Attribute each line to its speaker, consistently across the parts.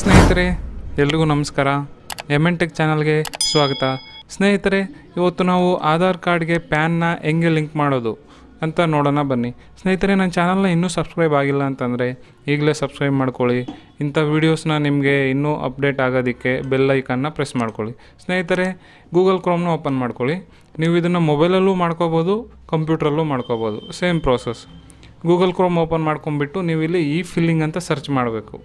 Speaker 1: ಸ್ನೇಹಿತರೆ ಎಲ್ರಿಗೂ ನಮಸ್ಕಾರ ಎಮ್ ಎನ್ ಟೆಕ್ ಚಾನಲ್ಗೆ ಸ್ವಾಗತ ಸ್ನೇಹಿತರೆ ಇವತ್ತು ನಾವು ಆಧಾರ್ ಕಾರ್ಡ್ಗೆ ಪ್ಯಾನ್ನ ಹೆಂಗೆ ಲಿಂಕ್ ಮಾಡೋದು ಅಂತ ನೋಡೋಣ ಬನ್ನಿ ಸ್ನೇಹಿತರೆ ನನ್ನ ಚಾನಲ್ನ ಇನ್ನೂ ಸಬ್ಸ್ಕ್ರೈಬ್ ಆಗಿಲ್ಲ ಅಂತಂದರೆ ಈಗಲೇ ಸಬ್ಸ್ಕ್ರೈಬ್ ಮಾಡ್ಕೊಳ್ಳಿ ಇಂಥ ವೀಡಿಯೋಸ್ನ ನಿಮಗೆ ಇನ್ನೂ ಅಪ್ಡೇಟ್ ಆಗೋದಕ್ಕೆ ಬೆಲ್ ಐಕನ್ನ ಪ್ರೆಸ್ ಮಾಡ್ಕೊಳ್ಳಿ ಸ್ನೇಹಿತರೆ ಗೂಗಲ್ ಕ್ರೋಮ್ನ ಓಪನ್ ಮಾಡ್ಕೊಳ್ಳಿ ನೀವು ಇದನ್ನು ಮೊಬೈಲಲ್ಲೂ ಮಾಡ್ಕೋಬೋದು ಕಂಪ್ಯೂಟ್ರಲ್ಲೂ ಮಾಡ್ಕೋಬೋದು same process Google Chrome open ಮಾಡ್ಕೊಂಬಿಟ್ಟು ನೀವು ಇಲ್ಲಿ ಈ ಫಿಲ್ಲಿಂಗ್ ಅಂತ ಸರ್ಚ್ ಮಾಡಬೇಕು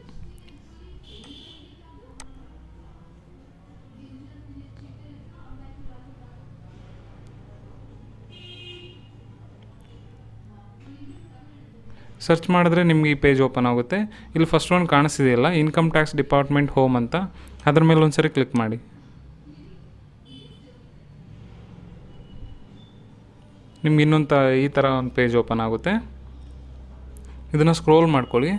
Speaker 1: ಸರ್ಚ್ ಮಾಡಿದ್ರೆ ನಿಮ್ಗೆ ಈ ಪೇಜ್ ಓಪನ್ ಆಗುತ್ತೆ ಇಲ್ಲಿ ಫಸ್ಟ್ ಒಂದು ಕಾಣಿಸ್ತಿದೆಯಲ್ಲ ಇನ್ಕಮ್ ಟ್ಯಾಕ್ಸ್ ಡಿಪಾರ್ಟ್ಮೆಂಟ್ ಹೋಮ್ ಅಂತ ಅದ್ರ ಮೇಲೆ ಒಂದ್ಸರಿ ಕ್ಲಿಕ್ ಮಾಡಿ ನಿಮ್ಗೆ ಇನ್ನೊಂದು ಈ ಥರ ಒಂದು ಪೇಜ್ ಓಪನ್ ಆಗುತ್ತೆ ಇದನ್ನು ಸ್ಕ್ರೋಲ್ ಮಾಡ್ಕೊಳ್ಳಿ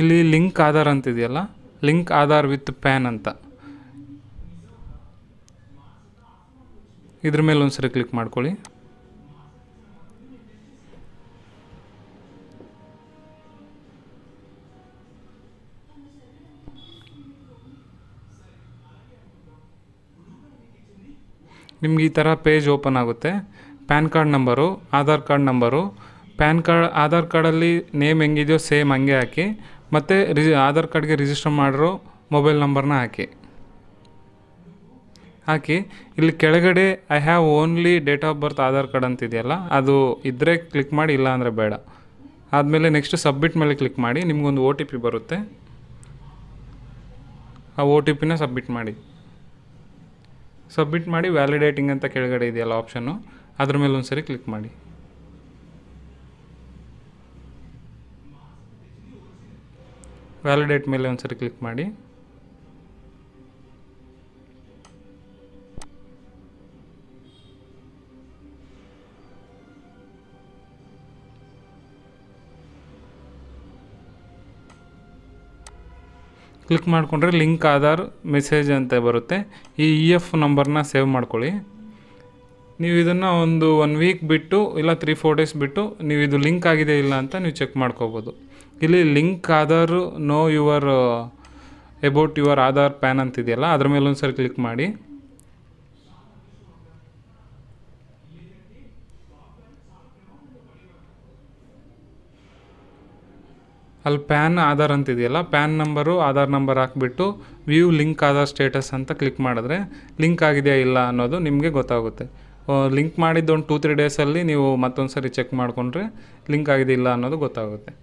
Speaker 1: ಇಲ್ಲಿ ಲಿಂಕ್ ಆಧಾರ್ ಅಂತಿದೆಯಲ್ಲ ಲಿಂಕ್ ಆಧಾರ್ ವಿತ್ ಪ್ಯಾನ್ ಅಂತ ಇದ್ರ ಮೇಲೆ ಒಂದು ಸರಿ ಕ್ಲಿಕ್ ಮಾಡ್ಕೊಳ್ಳಿ ನಿಮ್ಗೆ ಈ ಥರ ಪೇಜ್ ಓಪನ್ ಆಗುತ್ತೆ PAN card number Aadhaar card number PAN card Aadhaar ಕಾರ್ಡಲ್ಲಿ ನೇಮ್ ಹೆಂಗಿದೆಯೋ ಸೇಮ್ ಹಂಗೆ ಹಾಕಿ ಮತ್ತು ರಿಜಿ ಆಧಾರ್ ಕಾರ್ಡ್ಗೆ ರಿಜಿಸ್ಟರ್ ಮಾಡಿರೋ ಮೊಬೈಲ್ ನಂಬರ್ನ ಹಾಕಿ ಹಾಕಿ ಇಲ್ಲಿ ಕೆಳಗಡೆ I have only date of birth Aadhaar card ಅಂತಿದೆಯಲ್ಲ ಅದು ಇದ್ದರೆ ಕ್ಲಿಕ್ ಮಾಡಿ ಇಲ್ಲ ಅಂದರೆ ಬೇಡ ಆದಮೇಲೆ ನೆಕ್ಸ್ಟ್ ಸಬ್ಮಿಟ್ ಮೇಲೆ ಕ್ಲಿಕ್ ಮಾಡಿ ನಿಮಗೊಂದು ಓ ಟಿ ಪಿ ಬರುತ್ತೆ ಆ ಒ ಟಿ ಪಿನ ಸಬ್ಮಿಟ್ ಮಾಡಿ ಸಬ್ಮಿಟ್ ಮಾಡಿ ವ್ಯಾಲಿಡೇಟಿಂಗ್ ಅಂತ ಕೆಳಗಡೆ ಇದೆಯಲ್ಲ ಆಪ್ಷನ್ನು ಅದ್ರ ಮೇಲೆ ಒಂದು ಸರಿ ಕ್ಲಿಕ್ ಮಾಡಿ ವ್ಯಾಲಿಡೇಟ್ ಮೇಲೆ ಒಂದು ಸರಿ ಕ್ಲಿಕ್ ಮಾಡಿ ಕ್ಲಿಕ್ ಮಾಡಿಕೊಂಡ್ರೆ ಲಿಂಕ್ ಆಧಾರ್ ಮೆಸೇಜ್ ಅಂತ ಬರುತ್ತೆ ಈ ಇ ಎಫ್ ನಂಬರ್ನ ಸೇವ್ ಮಾಡ್ಕೊಳ್ಳಿ ನೀವು ಇದನ್ನು ಒಂದು ಒನ್ ವೀಕ್ ಬಿಟ್ಟು ಇಲ್ಲ ತ್ರೀ ಫೋರ್ ಡೇಸ್ ಬಿಟ್ಟು ನೀವು ಇದು ಲಿಂಕ್ ಆಗಿದೆ ಇಲ್ಲ ಅಂತ ನೀವು ಚೆಕ್ ಮಾಡ್ಕೋಬೋದು ಇಲ್ಲಿ link Aadhaar know your about your Aadhaar PAN ಅಂತಿದೆಯಲ್ಲ ಅದ್ರ ಮೇಲೆ ಸರಿ ಕ್ಲಿಕ್ ಮಾಡಿ ಅಲ್ಲಿ ಪ್ಯಾನ್ ಆಧಾರ್ ಅಂತಿದೆಯಲ್ಲ ಪ್ಯಾನ್ ನಂಬರು ಆಧಾರ್ ನಂಬರ್ ಹಾಕ್ಬಿಟ್ಟು ವ್ಯೂ ಲಿಂಕ್ ಆಧಾರ್ ಸ್ಟೇಟಸ್ ಅಂತ ಕ್ಲಿಕ್ ಮಾಡಿದ್ರೆ ಲಿಂಕ್ ಆಗಿದೆಯಾ ಇಲ್ಲ ಅನ್ನೋದು ನಿಮಗೆ ಗೊತ್ತಾಗುತ್ತೆ ಲಿಂಕ್ ಮಾಡಿದ್ದು ಒಂದು ಟೂ ತ್ರೀ ಡೇಸಲ್ಲಿ ನೀವು ಮತ್ತೊಂದು ಸರಿ ಚೆಕ್ ಮಾಡಿಕೊಂಡ್ರೆ ಲಿಂಕ್ ಆಗಿದೆಯಿಲ್ಲ ಅನ್ನೋದು ಗೊತ್ತಾಗುತ್ತೆ